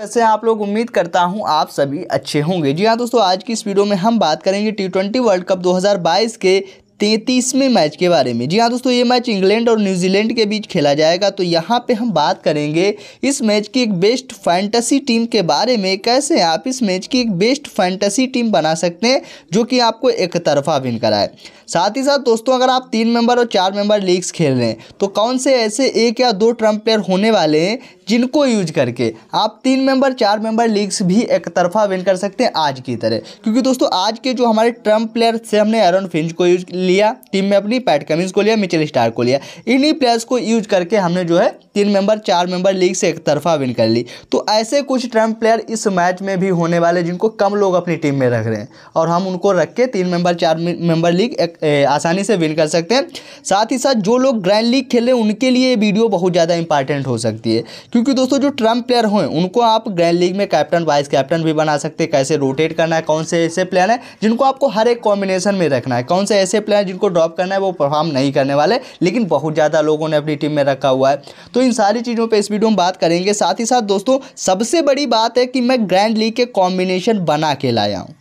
वैसे आप लोग उम्मीद करता हूं आप सभी अच्छे होंगे जी हाँ दोस्तों आज की इस वीडियो में हम बात करेंगे टी ट्वेंटी वर्ल्ड कप 2022 के तैंतीसवें मैच के बारे में जी हाँ दोस्तों ये मैच इंग्लैंड और न्यूजीलैंड के बीच खेला जाएगा तो यहाँ पे हम बात करेंगे इस मैच की एक बेस्ट फैंटेसी टीम के बारे में कैसे आप इस मैच की एक बेस्ट फैंटेसी टीम बना सकते हैं जो कि आपको एक तरफा विन कराए साथ ही साथ दोस्तों अगर आप तीन मेंबर और चार मेंबर लीग्स खेल रहे हैं तो कौन से ऐसे एक या दो ट्रम्प प्लेयर होने वाले हैं जिनको यूज करके आप तीन मेंबर चार मेंबर लीग्स भी एक तरफा विन कर सकते हैं आज की तरह क्योंकि दोस्तों आज के जो हमारे ट्रम्प प्लेयर से हमने एरन फिंच को यूज लिया टीम में अपनी पैट कमिंस को लिया मिचेल स्टार को लिया इन्हीं प्लेयर्स को यूज करके हमने जो है तीन मेंबर चार मेंबर लीग से एक तरफा विन कर ली तो ऐसे कुछ ट्रम्प प्लेयर इस मैच में भी होने वाले जिनको कम लोग अपनी टीम में रख रहे हैं और हम उनको रख के तीन मेंबर चार मेंबर लीग एक, आसानी से विन कर सकते हैं साथ ही साथ जो लोग ग्रैंड लीग खेल रहे हैं उनके लिए वीडियो बहुत ज़्यादा इंपॉर्टेंट हो सकती है क्योंकि दोस्तों जो ट्रम्प प्लेयर हुए उनको आप ग्रैंड लीग में कैप्टन वाइस कैप्टन भी बना सकते हैं कैसे रोटेट करना है कौन से ऐसे प्लेयर हैं जिनको आपको हर एक कॉम्बिनेशन में रखना है कौन से ऐसे प्लेयर हैं जिनको ड्रॉप करना है वो परफॉर्म नहीं करने वाले लेकिन बहुत ज़्यादा लोगों ने अपनी टीम में रखा हुआ है तो इन सारी चीज़ों पर इस वीडियो में बात करेंगे साथ ही साथ दोस्तों सबसे बड़ी बात है कि मैं ग्रैंड लीग के कॉम्बिनेशन बना के लाया हूँ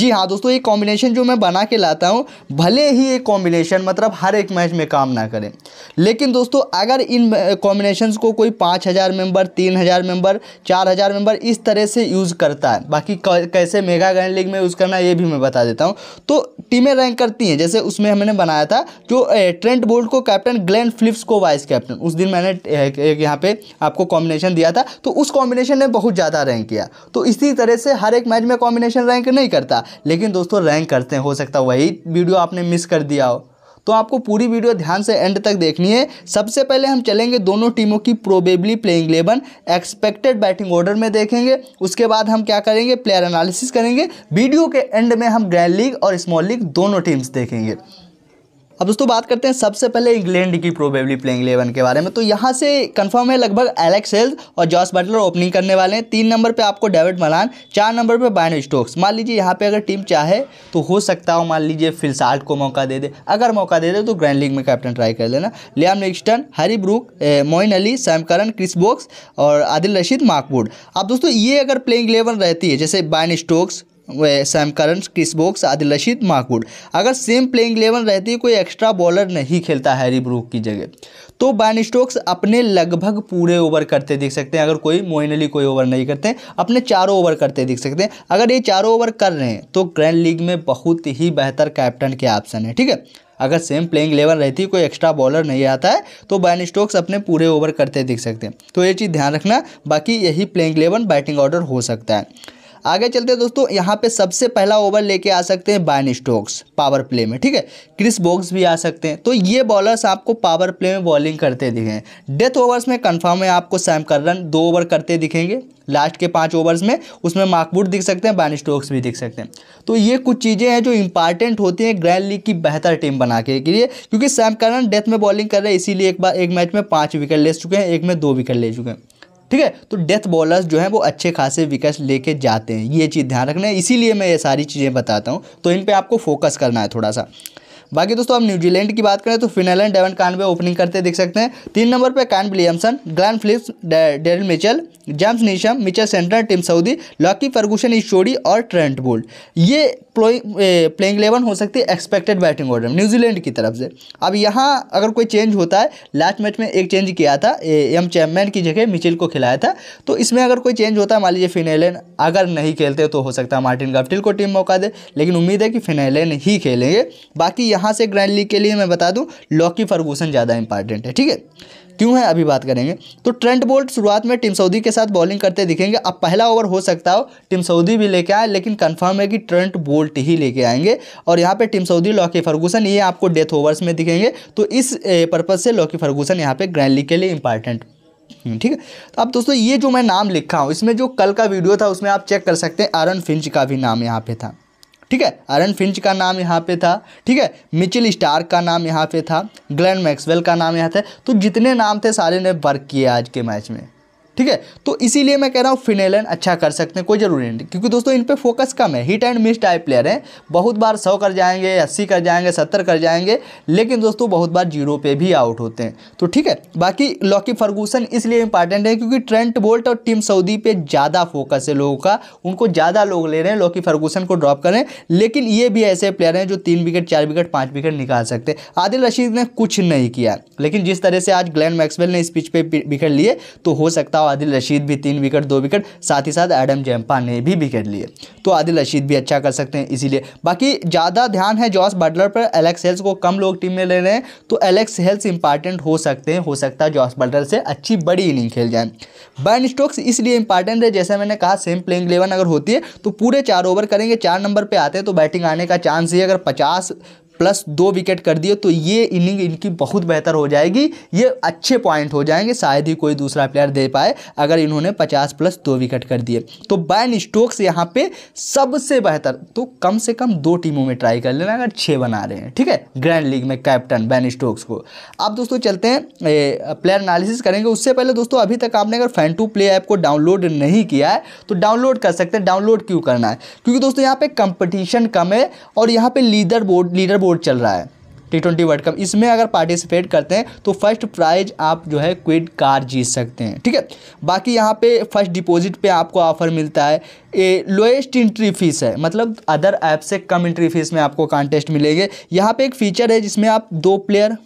जी हाँ दोस्तों ये कॉम्बिनेशन जो मैं बना के लाता हूँ भले ही ये कॉम्बिनेशन मतलब हर एक मैच में काम ना करें लेकिन दोस्तों अगर इन कॉम्बिनेशन को कोई पाँच हज़ार मेम्बर तीन हज़ार मेम्बर चार हज़ार मेम्बर इस तरह से यूज़ करता है बाकी कैसे मेगा ग्रैंड लीग में यूज़ करना ये भी मैं बता देता हूँ तो टीमें रैंक करती हैं जैसे उसमें हमने बनाया था जो ट्रेंट बोल्ट को कैप्टन ग्लेन फ्लिप्स को वाइस कैप्टन उस दिन मैंने एक यहाँ पे आपको कॉम्बिनेशन दिया था तो उस कॉम्बिनेशन ने बहुत ज़्यादा रैंक किया तो इसी तरह से हर एक मैच में कॉम्बिनेशन रैंक नहीं करता लेकिन दोस्तों रैंक करते हैं हो सकता वही वीडियो आपने मिस कर दिया हो तो आपको पूरी वीडियो ध्यान से एंड तक देखनी है सबसे पहले हम चलेंगे दोनों टीमों की probably playing eleven expected batting order में देखेंगे उसके बाद हम क्या करेंगे प्लेयर एनालिसिस करेंगे वीडियो के एंड में हम ग्रैंड लीग और स्मॉल लीग दोनों टीम्स देखेंगे अब दोस्तों बात करते हैं सबसे पहले इंग्लैंड की प्रोबेबली प्लेइंग इलेवन के बारे में तो यहाँ से कंफर्म है लगभग एलेक्स हेल्थ और जॉस बटलर ओपनिंग करने वाले हैं तीन नंबर पे आपको डेविड मलान चार नंबर पे बायन स्टोक्स मान लीजिए यहाँ पे अगर टीम चाहे तो हो सकता हो मान लीजिए फिलसाल्ट को मौका दे दे अगर मौका दे दे तो ग्रैंड लीग में कैप्टन ट्राई कर लेना Liam Livingstone Harry Brook Moeen Ali Sam Curran Chris Woakes और आदिल रशीद माकवुड अब दोस्तों ये अगर प्लेइंग इलेवन रहती है जैसे Ben Stokes Sam Curran Chris Woakes Adil Rashid Mark Wood अगर सेम प्लेइंग इलेवन रहती कोई एक्स्ट्रा बॉलर नहीं खेलता हैरी ब्रूक की जगह तो बैन स्टोक्स अपने लगभग पूरे ओवर करते दिख सकते हैं अगर कोई मोइन अली कोई ओवर नहीं करते अपने चारों ओवर करते दिख सकते हैं अगर ये चारों ओवर कर रहे हैं तो ग्रैंड लीग में बहुत ही बेहतर कैप्टन के ऑप्शन है ठीक है अगर सेम प्लेइंग लेवल रहती कोई एक्स्ट्रा बॉलर नहीं आता है तो बैन स्टोक्स अपने पूरे ओवर करते दिख सकते हैं तो ये चीज़ ध्यान रखना बाकी यही प्लेइंग लेवल बैटिंग ऑर्डर हो सकता है आगे चलते दोस्तों यहाँ पे सबसे पहला ओवर लेके आ सकते हैं बायन स्टोक्स पावर प्ले में ठीक है क्रिस बॉक्स भी आ सकते हैं तो ये बॉलर्स आपको पावर प्ले में बॉलिंग करते दिखे डेथ ओवर्स में कन्फर्म है आपको सैम कर्रन दो ओवर करते दिखेंगे लास्ट के पाँच ओवर्स में उसमें माकबूट दिख सकते हैं बैन स्टोक्स भी दिख सकते हैं तो ये कुछ चीज़ें हैं जो इंपॉर्टेंट होती हैं ग्रैंड लीग की बेहतर टीम बना के लिए क्योंकि सैम करन डेथ में बॉलिंग कर रहे हैं इसीलिए एक बार एक मैच में पाँच विकेट ले चुके हैं एक में दो विकेट ले चुके हैं ठीक है तो डेथ बॉलर्स जो हैं वो अच्छे खासे विकेट लेके जाते हैं ये चीज़ ध्यान रखना है इसीलिए मैं ये सारी चीज़ें बताता हूँ तो इन पर आपको फोकस करना है थोड़ा सा बाकी दोस्तों हम न्यूजीलैंड की बात करें तो फिनलैंड डेवन कानवे ओपनिंग करते देख सकते हैं तीन नंबर पे Kane Williamson Glenn Phillips Daryl Mitchell James Neesham Mitchell Santner Tim Southee Lockie Ferguson Ish Sodhi और ट्रेंट बोल्ट ये प्लेइंग इलेवन हो सकती है एक्सपेक्टेड बैटिंग ऑर्डर न्यूजीलैंड की तरफ से अब यहाँ अगर कोई चेंज होता है लास्ट मैच में एक चेंज किया था एम चैम्पियन की जगह मिचिल को खिलाया था तो इसमें अगर कोई चेंज होता है मान लीजिए फिनैलन अगर नहीं खेलते तो हो सकता है मार्टिन गप्टिल को टीम मौका दे लेकिन उम्मीद है कि फिनैलन ही खेलेंगे बाकी यहाँ से ग्रैंड लीग के लिए मैं बता दूँ लॉकी फर्गूसन ज़्यादा इंपॉर्टेंट है ठीक है क्यों है अभी बात करेंगे तो ट्रेंट बोल्ट शुरुआत में टिम सऊदी के साथ बॉलिंग करते दिखेंगे अब पहला ओवर हो सकता हो टिम सऊदी भी लेके आए लेकिन कन्फर्म है कि ट्रेंट बोल्ट ही लेके आएंगे और यहाँ पर टिम सऊदी लॉकी फर्गूसन ये आपको डेथ ओवर्स में दिखेंगे तो इस पर्पज़ से लॉकी फर्गूसन यहाँ पर ग्रैंड लीग के लिए इंपॉर्टेंट हम्म, ठीक है तो अब दोस्तों ये जो मैं नाम लिखा हूँ इसमें जो कल का वीडियो था उसमें आप चेक कर सकते हैं आरन फिंच का भी नाम यहाँ पे था ठीक है अरन फिंच का नाम यहाँ पे था ठीक है मिचिल स्टार का नाम यहाँ पे था ग्लेन मैक्सवेल का नाम यहाँ था तो जितने नाम थे सारे ने वर्क किए आज के मैच में ठीक है तो इसीलिए मैं कह रहा हूँ फिनेलन अच्छा कर सकते हैं कोई ज़रूरी नहीं क्योंकि दोस्तों इन पर फोकस कम है hit and miss type player हैं बहुत बार सौ कर जाएंगे अस्सी कर जाएंगे सत्तर कर जाएंगे लेकिन दोस्तों बहुत बार जीरो पे भी आउट होते हैं तो ठीक है बाकी लॉकी फर्गूसन इसलिए इंपॉर्टेंट है क्योंकि ट्रेंट बोल्ट और टीम सऊदी पर ज़्यादा फोकस है लोगों का उनको ज़्यादा लोग ले रहे हैं लॉकी फर्गूसन को ड्रॉप करें लेकिन ये भी ऐसे प्लेयर हैं जो तीन विकेट चार विकेट पाँच विकेट निकाल सकते हैं आदिल रशीद ने कुछ नहीं किया लेकिन जिस तरह से आज ग्लैन मैक्सवेल ने इस पिच पर विकेट लिए तो हो सकता बताओ आदिल रशीद भी तीन विकेट दो विकेट साथ ही साथ एडम जैम्पा ने भी विकेट लिए तो आदिल रशीद भी अच्छा कर सकते हैं इसीलिए बाकी ज़्यादा ध्यान है जॉस बटलर पर एलेक्स हेल्स को कम लोग टीम में ले रहे हैं तो एलेक्स हेल्स इंपॉर्टेंट हो सकते हैं हो सकता है जॉस बटलर से अच्छी बड़ी इनिंग खेल जाए बर्न स्टोक्स इसलिए इंपॉर्टेंट है जैसे मैंने कहा सेम प्लेइंग इलेवन अगर होती है तो पूरे चार ओवर करेंगे चार नंबर पर आते हैं तो बैटिंग आने का चांस ही अगर पचास प्लस दो विकेट कर दिए तो ये इनिंग इनकी बहुत बेहतर हो जाएगी ये अच्छे पॉइंट हो जाएंगे शायद ही कोई दूसरा प्लेयर दे पाए अगर इन्होंने पचास प्लस दो विकेट कर दिए तो बैन स्टोक्स यहाँ पे सबसे बेहतर तो कम से कम दो टीमों में ट्राई कर लेना अगर छः बना रहे हैं ठीक है ग्रैंड लीग में कैप्टन बैन स्टोक्स को आप दोस्तों चलते हैं प्लेयर एनालिसिस करेंगे उससे पहले दोस्तों अभी तक आपने अगर फैन टू प्ले ऐप को डाउनलोड नहीं किया है तो डाउनलोड कर सकते हैं डाउनलोड क्यों करना है क्योंकि दोस्तों यहाँ पे कंपटिशन कम है और यहाँ पे leaderboard leaderboard tour चल रहा है टी ट्वेंटी वर्ल्ड कप इसमें अगर पार्टिसिपेट करते हैं तो फर्स्ट प्राइज आप जो है क्विड कार जीत सकते हैं ठीक है बाकी यहाँ पे फर्स्ट डिपॉजिट पे आपको ऑफर मिलता है ए लोएस्ट इंट्री फीस है मतलब अदर ऐप से कम इंट्री फीस में आपको कॉन्टेस्ट मिलेंगे यहाँ पे एक फीचर है जिसमें आप दो प्लेयर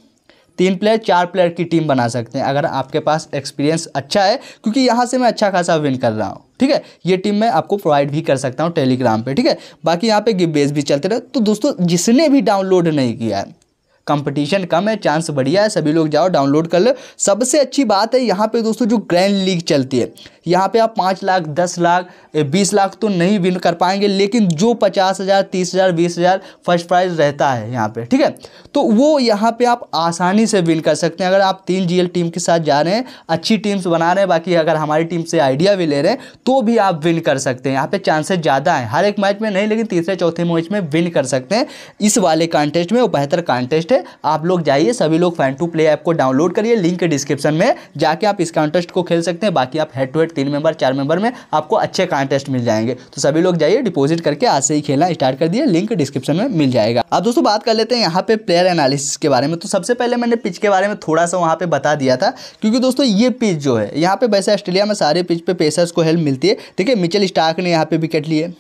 तीन प्लेयर चार प्लेयर की टीम बना सकते हैं अगर आपके पास एक्सपीरियंस अच्छा है क्योंकि यहाँ से मैं अच्छा खासा विन कर रहा हूँ ठीक है ये टीम मैं आपको प्रोवाइड भी कर सकता हूँ टेलीग्राम पे ठीक है बाकी यहाँ पे गिव बेस भी चलते रहे तो दोस्तों जिसने भी डाउनलोड नहीं किया है कंपटीशन कम है चांस बढ़िया है सभी लोग जाओ डाउनलोड कर लो सबसे अच्छी बात है यहाँ पे दोस्तों जो ग्रैंड लीग चलती है यहाँ पे आप पाँच लाख दस लाख बीस लाख तो नहीं विन कर पाएंगे लेकिन जो पचास हज़ार तीस हज़ार बीस हज़ार फर्स्ट प्राइज रहता है यहाँ पे ठीक है तो वो यहाँ पे आप आसानी से विन कर सकते हैं अगर आप तीन जी टीम के साथ जा रहे हैं अच्छी टीम्स बना रहे हैं बाकी अगर हमारी टीम से आइडिया भी ले रहे हैं तो भी आप विन कर सकते हैं यहाँ पर चांसेस ज़्यादा हैं हर एक मैच में नहीं लेकिन तीसरे चौथे मैच में विन कर सकते हैं इस वाले कॉन्टेस्ट में वो बेहतर कॉन्टेस्ट है से आप लोग जाइए सभी लोग फैन टू प्ले ऐप को डाउनलोड करिए लिंक डिस्क्रिप्शन में जाके आप इस कॉन्टेस्ट को खेल सकते हैं बाकी आप हेड टू हेड तीन मेंबर चार मेंबर में आपको अच्छे कॉन्टेस्ट मिल जाएंगे तो सभी लोग जाइए डिपोजिट करके आज से ही खेलना स्टार्ट कर दिए लिंक डिस्क्रिप्शन में मिल जाएगा अब दोस्तों बात कर लेते हैं यहाँ पे प्लेयर एनालिसिस के बारे में तो सबसे पहले मैंने पिच के बारे में थोड़ा सा वहाँ पे बता दिया था क्योंकि दोस्तों ये पिच जो है यहाँ पे वैसे ऑस्ट्रेलिया में सारे पिच पे पेसर्स को हेल्प मिलती है ठीक है मिचल स्टार्क ने यहाँ पे विकेट लिए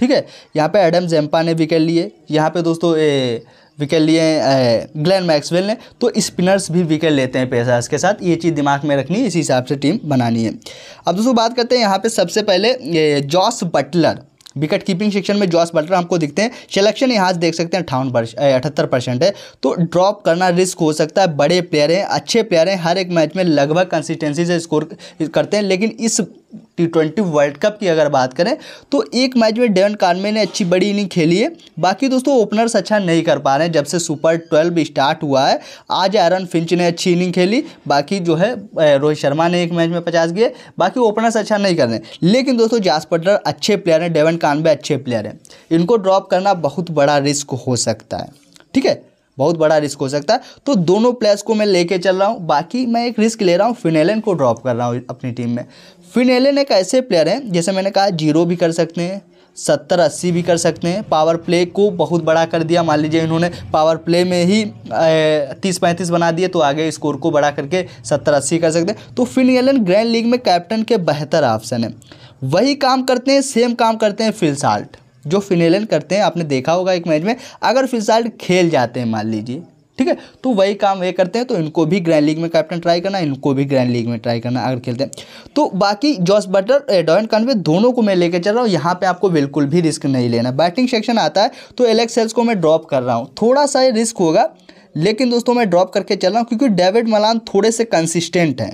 ठीक है यहाँ पे एडम जेम्पा ने विकेट लिए यहाँ पे दोस्तों विकेट लिए ग्लैन मैक्सवेल ने तो स्पिनर्स भी विकेट लेते हैं पेसर्स के साथ ये चीज़ दिमाग में रखनी है इसी हिसाब से टीम बनानी है अब दोस्तों बात करते हैं यहाँ पे सबसे पहले Jos Buttler wicket keeping section में जॉस बटलर हमको दिखते हैं सिलेक्शन यहाँ देख सकते हैं अठावन अठहत्तर परसेंट है तो ड्रॉप करना रिस्क हो सकता है बड़े प्लेयर हैं अच्छे प्लेयर हैं हर एक मैच में लगभग कंसिस्टेंसी से स्कोर करते हैं लेकिन इस टी ट्वेंटी वर्ल्ड कप की अगर बात करें तो एक मैच में डेवन कानवे ने अच्छी बड़ी इनिंग खेली है बाकी दोस्तों ओपनर्स अच्छा नहीं कर पा रहे हैं जब से सुपर ट्वेल्व स्टार्ट हुआ है आज एरन फिंच ने अच्छी इनिंग खेली बाकी जो है रोहित शर्मा ने एक मैच में पचास गए बाकी ओपनर्स अच्छा नहीं कर रहे हैं लेकिन दोस्तों जासपटर अच्छे प्लेयर हैं डेवन इक्यानवे अच्छे प्लेयर हैं इनको ड्रॉप करना बहुत बड़ा रिस्क हो सकता है ठीक है बहुत बड़ा रिस्क हो सकता है तो दोनों प्लेयर्स को मैं लेके चल रहा हूँ बाकी मैं एक रिस्क ले रहा हूँ फिनेलन को ड्रॉप कर रहा हूँ अपनी टीम में फिनेलन एक ऐसे प्लेयर हैं जैसे मैंने कहा जीरो भी कर सकते हैं सत्तर अस्सी भी कर सकते हैं पावर प्ले को बहुत बड़ा कर दिया मान लीजिए इन्होंने पावर प्ले में ही तीस पैंतीस बना दिए तो आगे स्कोर को बढ़ा करके सत्तर अस्सी कर सकते हैं तो फिन ग्रैंड लीग में कैप्टन के बेहतर ऑप्शन है वही काम करते हैं सेम काम करते हैं फिलसाल्ट जो फिनेलन करते हैं आपने देखा होगा एक मैच में अगर फिलसाल्ट खेल जाते हैं मान लीजिए ठीक है तो वही काम ये करते हैं तो इनको भी ग्रैंड लीग में कैप्टन ट्राई करना इनको भी ग्रैंड लीग में ट्राई करना अगर खेलते हैं तो बाकी जॉस बटर डॉयन कॉनवे दोनों को मैं लेकर चल रहा हूँ यहाँ पे आपको बिल्कुल भी रिस्क नहीं लेना बैटिंग सेक्शन आता है तो एलेक्स सेल्स को मैं ड्रॉप कर रहा हूँ थोड़ा सा रिस्क होगा लेकिन दोस्तों मैं ड्रॉप करके चल रहा हूँ क्योंकि डेविड मलान थोड़े से कंसिस्टेंट हैं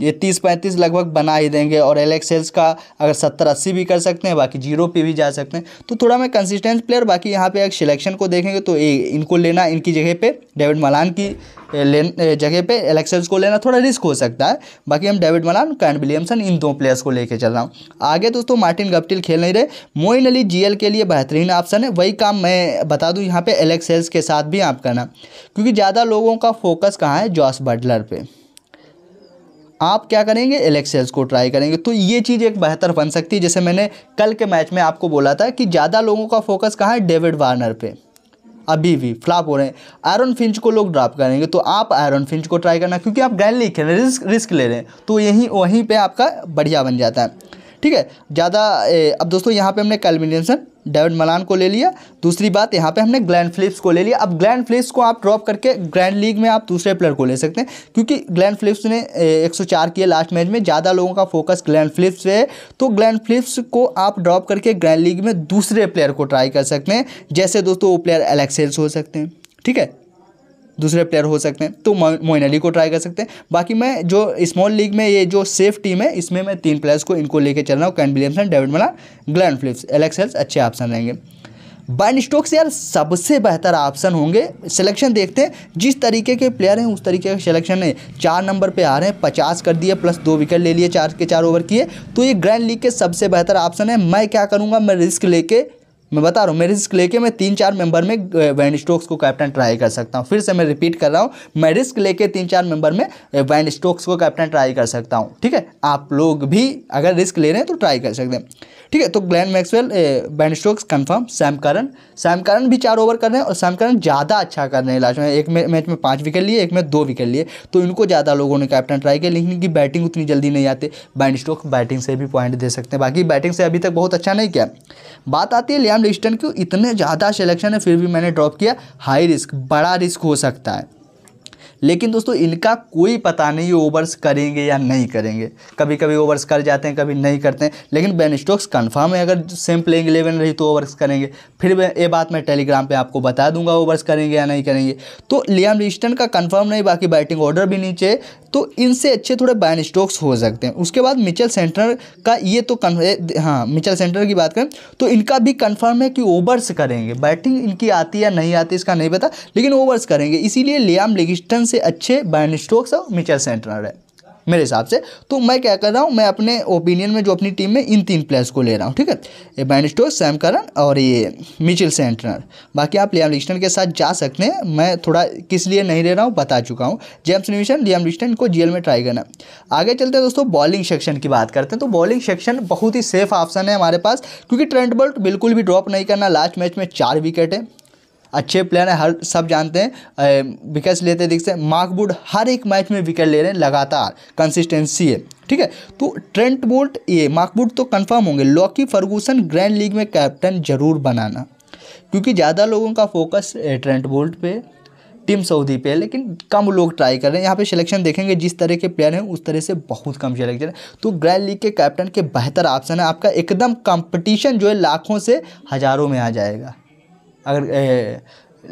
ये तीस पैंतीस लगभग बना ही देंगे और एल एक्सेल्स का अगर सत्तर अस्सी भी कर सकते हैं बाकी जीरो पे भी जा सकते हैं तो थोड़ा मैं कंसिस्टेंस प्लेयर बाकी यहाँ पे एक सिलेक्शन को देखेंगे तो ए, इनको लेना इनकी जगह पे डेविड मलान की ले जगह पे एल एक्सेल्स को लेना थोड़ा रिस्क हो सकता है बाकी हम डेविड मलान कैंड विलियमसन इन दो प्लेयर्स को लेकर चल रहा हूँ आगे दोस्तों मार्टिन गप्टिल खेल नहीं रहे मोइन अली जी के लिए बेहतरीन ऑप्शन है वही काम मैं बता दूँ यहाँ पर एल के साथ भी आप करना क्योंकि ज़्यादा लोगों का फोकस कहाँ है जॉस बटलर पर आप क्या करेंगे एलेक्सेल्स को ट्राई करेंगे तो ये चीज़ एक बेहतर बन सकती है जैसे मैंने कल के मैच में आपको बोला था कि ज़्यादा लोगों का फोकस कहाँ है डेविड वार्नर पे अभी भी फ्लॉप हो रहे हैं आयरन फिंच को लोग ड्रॉप करेंगे तो आप आयरन फिंच को ट्राई करना क्योंकि आप ग्रैंड लीग खेल रहे हैं रिस्क रिस्क ले रहे हैं तो यहीं वहीं पर आपका बढ़िया बन जाता है ठीक है ज़्यादा अब दोस्तों यहाँ पे हमने कैलमिनेशन डेविड मलान को ले लिया दूसरी बात यहाँ पे हमने ग्लैंड फ्लिप्स को ले लिया अब ग्लैंड फ्लिप्स को आप ड्रॉप करके ग्रैंड लीग में आप दूसरे प्लेयर को ले सकते हैं क्योंकि ग्लैंड फ्लिप्स ने 104 किए लास्ट मैच में ज़्यादा लोगों का फोकस ग्लैंड फ्लिप्स पे है तो ग्लैंड फ्लिप्स को आप ड्रॉप करके ग्रैंड लीग में दूसरे प्लेयर को ट्राई कर सकते हैं जैसे दोस्तों वो प्लेयर एलेक्सेल्स हो सकते हैं ठीक है दूसरे प्लेयर हो सकते हैं तो मोइन अली को ट्राई कर सकते हैं बाकी मैं जो स्मॉल लीग में ये जो सेफ टीम है इसमें मैं तीन प्लेयर्स को इनको लेकर चल रहा हूँ Kane Williamson David Malan Glenn Phillips Alex Hales अच्छे ऑप्शन रहेंगे बाइन स्टोक्स यार सबसे बेहतर ऑप्शन होंगे सिलेक्शन देखते हैं जिस तरीके के प्लेयर हैं उस तरीके का सिलेक्शन है चार नंबर पे आ रहे हैं पचास कर दिए प्लस दो विकेट ले लिए चार के चार ओवर किए तो ये ग्रैंड लीग के सबसे बेहतर ऑप्शन है मैं क्या करूँगा मैं रिस्क लेके मैं बता रहा हूँ रिस्क लेके मैं तीन चार मेंबर में वैन स्टोक्स को कैप्टन ट्राई कर सकता हूँ फिर से मैं रिपीट कर रहा हूँ मैं रिस्क लेके तीन चार मेंबर में वैन स्टोक्स को कैप्टन ट्राई कर सकता हूँ ठीक है आप लोग भी अगर रिस्क ले रहे हैं तो ट्राई कर सकते हैं ठीक है तो ग्लैन मैक्सवेल वैंड स्टोक्स कन्फर्म सैम करन भी चार ओवर कर रहे हैं और सैम ज़्यादा अच्छा कर रहे हैं लास्ट में एक मैच में पाँच विकेट लिए एक में दो विकेट लिए तो इनको ज़्यादा लोगों ने कैप्टन ट्राई किया लेकिन इनकी बैटिंग उतनी जल्दी नहीं आती बैन स्टोक्स बैटिंग से भी पॉइंट दे सकते हैं बाकी बैटिंग से अभी तक बहुत अच्छा नहीं किया बात आती है लियान एग्जाम क्यों इतने ज़्यादा सिलेक्शन है फिर भी मैंने ड्रॉप किया हाई रिस्क बड़ा रिस्क हो सकता है लेकिन दोस्तों इनका कोई पता नहीं ओवर्स करेंगे या नहीं करेंगे कभी कभी ओवर्स कर जाते हैं कभी नहीं करते हैं लेकिन बैन स्टोक्स कन्फर्म है अगर सेम प्लेइंग इलेवन रही तो ओवर्स करेंगे फिर ये बात मैं टेलीग्राम पर आपको बता दूंगा ओवर्स करेंगे या नहीं करेंगे तो लियाम रिस्टन का कन्फर्म नहीं बाकी बैटिंग ऑर्डर भी नीचे तो इनसे अच्छे थोड़े बैन स्टोक्स हो सकते हैं उसके बाद मिचल सेंटर का ये तो हाँ मिचल सेंटर की बात करें तो इनका भी कन्फर्म है कि ओवर्स करेंगे बैटिंग इनकी आती या नहीं आती इसका नहीं पता लेकिन ओवर्स करेंगे इसीलिए लियाम लिगिस्टन से अच्छे बैन स्टोक्स और मिचल सेंटनर है मेरे हिसाब से तो मैं क्या कर रहा हूँ मैं अपने ओपिनियन में जो अपनी टीम में इन तीन प्लेयर्स को ले रहा हूँ ठीक है ये बैन स्टोक्स सैम करन और ये मिचिल सेंटनर बाकी आप लियाम लिस्टन के साथ जा सकते हैं मैं थोड़ा किस लिए नहीं ले रहा हूँ बता चुका हूँ जेम्स न्यूशन लियाम लिस्टन को जी में ट्राई करना आगे चलते हैं दोस्तों बॉलिंग सेक्शन की बात करते हैं तो बॉलिंग सेक्शन बहुत ही सेफ ऑप्शन है हमारे पास क्योंकि ट्रेंड बल्ट बिल्कुल भी ड्रॉप नहीं करना लास्ट मैच में चार विकेट है अच्छे प्लेयर हैं हर सब जानते हैं विकेट्स लेते दिख से मार्कवुड हर एक मैच में विकेट ले रहे हैं लगातार कंसिस्टेंसी है ठीक है तो ट्रेंट बोल्ट ये मार्कबुड तो कंफर्म होंगे लॉकी फर्गूसन ग्रैंड लीग में कैप्टन जरूर बनाना क्योंकि ज़्यादा लोगों का फोकस ट्रेंट बोल्ट पे टीम सऊदी पे लेकिन कम लोग ट्राई कर रहे हैं यहाँ पे सिलेक्शन देखेंगे जिस तरह के प्लेयर हैं उस तरह से बहुत कम सिलेक्शन है तो ग्रैंड लीग के कैप्टन के बेहतर ऑप्शन है आपका एकदम कंपटीशन जो है लाखों से हज़ारों में आ जाएगा अगर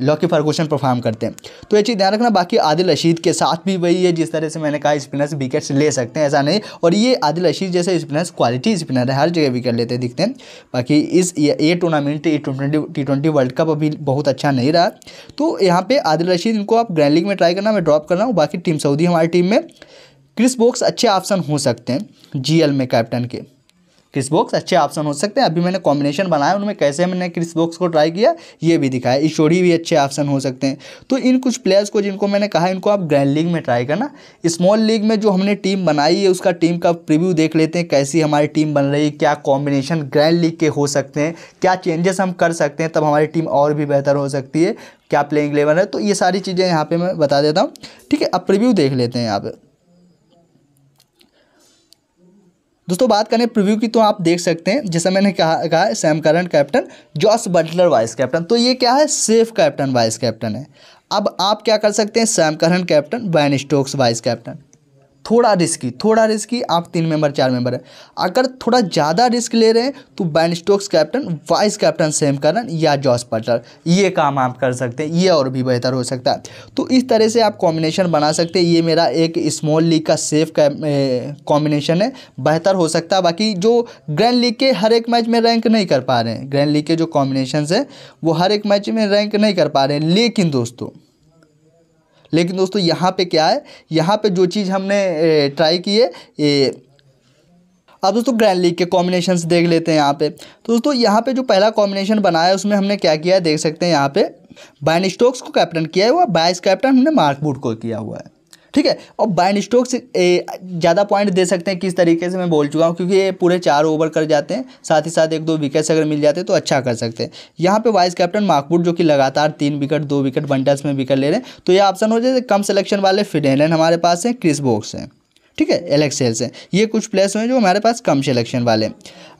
लॉकी फर्गूसन परफॉर्म करते हैं तो ये चीज़ ध्यान रखना बाकी आदिल रशीद के साथ भी वही है जिस तरह से मैंने कहा स्पिनर्स विकेट्स ले सकते हैं ऐसा नहीं और ये आदिल रशीद जैसे स्पिनर्स क्वालिटी स्पिनर है हर जगह विकेट लेते दिखते हैं बाकी इस ये tournament T twenty World Cup अभी बहुत अच्छा नहीं रहा तो यहाँ पर आदिल रशीद इनको आप ग्रैंड लीग में ट्राई करना मैं ड्रॉप कर रहा हूँ बाकी टीम सऊदी हमारी टीम में क्रिस बॉक्स अच्छे ऑप्शन हो सकते हैं जी में कैप्टन के क्रिस बॉक्स अच्छे ऑप्शन हो सकते हैं अभी मैंने कॉम्बिनेशन बनाया उनमें कैसे मैंने क्रिस बॉक्स को ट्राई किया ये भी दिखाया इशोरी भी अच्छे ऑप्शन हो सकते हैं तो इन कुछ प्लेयर्स को जिनको मैंने कहा इनको आप ग्रैंड लीग में ट्राई करना स्मॉल लीग में जो हमने टीम बनाई है उसका टीम का प्रिव्यू देख लेते हैं कैसी हमारी टीम बन रही है क्या कॉम्बिनेशन ग्रैंड लीग के हो सकते हैं क्या चेंजेस हम कर सकते हैं तब हमारी टीम और भी बेहतर हो सकती है क्या प्लेइंग लेवल है तो ये सारी चीज़ें यहाँ पर मैं बता देता हूँ ठीक है अब प्रिव्यू देख लेते हैं यहाँ पर दोस्तों बात करें प्रीव्यू की तो आप देख सकते हैं जैसा मैंने कहा कहा है Sam Curran captain Jos Buttler vice captain तो ये क्या है सेफ कैप्टन वाइस कैप्टन है अब आप क्या कर सकते हैं Sam Curran captain Ben Stokes vice captain थोड़ा रिस्की थोड़ा रिस्की आप तीन मेंबर चार मेंबर हैं अगर थोड़ा ज़्यादा रिस्क ले रहे हैं तो Ben Stokes captain vice captain Sam Curran या जॉस पटर ये काम आप कर सकते हैं ये और भी बेहतर हो सकता है तो इस तरह से आप कॉम्बिनेशन बना सकते हैं ये मेरा एक स्मॉल लीग का सेफ कॉम्बिनेशन है बेहतर हो सकता है बाकी जो ग्रैंड लीग के हर एक मैच में रैंक नहीं कर पा रहे हैं ग्रैंड लीग के जो कॉम्बिनेशन है वो हर एक मैच में रैंक नहीं कर पा रहे हैं लेकिन दोस्तों लेकिन दोस्तों यहाँ पे क्या है यहाँ पे जो चीज़ हमने ट्राई की है अब दोस्तों ग्रैंड लीग के कॉम्बिनेशंस देख लेते हैं यहाँ पे तो दोस्तों यहाँ पे जो पहला कॉम्बिनेशन बनाया है उसमें हमने क्या किया है देख सकते हैं यहाँ पे बाइन स्टोक्स को कैप्टन किया हुआ बाइस कैप्टन हमने मार्क को किया हुआ है ठीक है और बाइन स्टोक्स ज़्यादा पॉइंट दे सकते हैं किस तरीके से मैं बोल चुका हूँ क्योंकि ये पूरे चार ओवर कर जाते हैं साथ ही साथ एक दो विकेट्स अगर मिल जाते हैं तो अच्छा कर सकते हैं यहाँ पे वाइस कैप्टन माकबुट जो कि लगातार तीन विकेट दो विकेट वनडल्स में विकेट ले रहे हैं तो ये ऑप्शन हो जाए कम सेलेक्शन वाले फिडेलन हमारे पास हैं क्रिस बॉक्स हैं ठीक है एलेक्स सेल्स से ये कुछ प्लेस हैं जो हमारे पास कम सेलेक्शन वाले हैं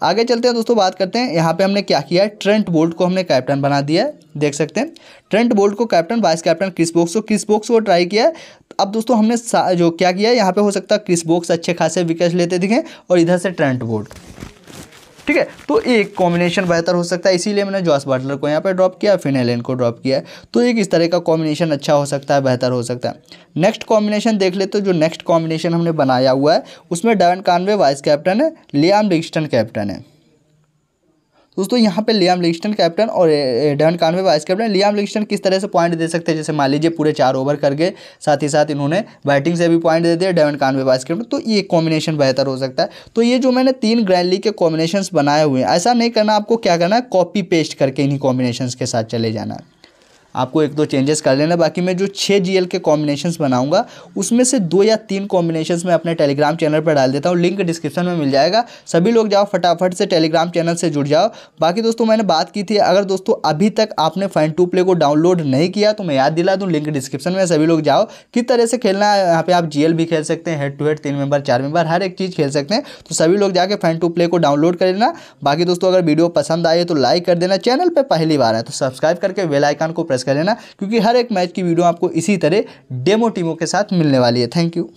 आगे चलते हैं दोस्तों बात करते हैं यहाँ पे हमने क्या किया है ट्रेंट बोल्ट को हमने कैप्टन बना दिया है देख सकते हैं ट्रेंट बोल्ट को captain vice captain Chris Woakes को क्रिस बॉक्स को ट्राई किया है अब दोस्तों हमने जो क्या किया है यहाँ पर हो सकता है क्रिस बॉक्स अच्छे खासे विकेट लेते दिखे और इधर से ट्रेंट बोल्ट ठीक है तो एक कॉम्बिनेशन बेहतर हो सकता है इसीलिए मैंने जॉस बटलर को यहाँ पर ड्रॉप किया फिर हेलेन को ड्रॉप किया तो एक इस तरह का कॉम्बिनेशन अच्छा हो सकता है बेहतर हो सकता है नेक्स्ट कॉम्बिनेशन देख लेते जो नेक्स्ट कॉम्बिनेशन हमने बनाया हुआ है उसमें डायन कानवे वाइस कैप्टन है लियाम डिक्स्टन कैप्टन है दोस्तों यहाँ पे लियाम लिंगस्टन कैप्टन और Devon Conway vice captain Liam Livingstone किस तरह से पॉइंट दे सकते हैं जैसे मान लीजिए पूरे चार ओवर करके साथ ही साथ इन्होंने बैटिंग से भी पॉइंट दे दिया डेवन कानवे वाइस कैप्टन तो ये कॉम्बिनेशन बेहतर हो सकता है तो ये जो मैंने तीन ग्रैंड लीग के कॉम्बिनेशन बनाए हुए हैं ऐसा नहीं करना आपको क्या करना है कॉपी पेस्ट करके इन्हीं कॉम्बिनेशन के साथ चले जाना है आपको एक दो चेंजेस कर लेना बाकी मैं जो छः जी के कॉम्बिनेशंस बनाऊंगा उसमें से दो या तीन कॉम्बिनेशंस मैं अपने टेलीग्राम चैनल पर डाल देता हूँ लिंक डिस्क्रिप्शन में मिल जाएगा सभी लोग जाओ फटाफट से टेलीग्राम चैनल से जुड़ जाओ बाकी दोस्तों मैंने बात की थी अगर दोस्तों अभी तक आपने फैन टू प्ले को डाउनलोड नहीं किया तो मैं याद दिला दूँ लिंक डिस्क्रिप्शन में सभी लोग जाओ किस तरह से खेलना है यहाँ पर आप जी भी खेल सकते हैं हेड टू हेड तीन मेंबर चार मेंबर हर एक चीज़ खेल सकते हैं तो सभी लोग जाकर फैन टू प्ले को डाउनलोड कर लेना बाकी दोस्तों अगर वीडियो पसंद आए तो लाइक कर देना चैनल पर पहली बार है तो सब्सक्राइब करके वेलाइकान को प्रेस कर लेना क्योंकि हर एक मैच की वीडियो आपको इसी तरह डेमो टीमों के साथ मिलने वाली है थैंक यू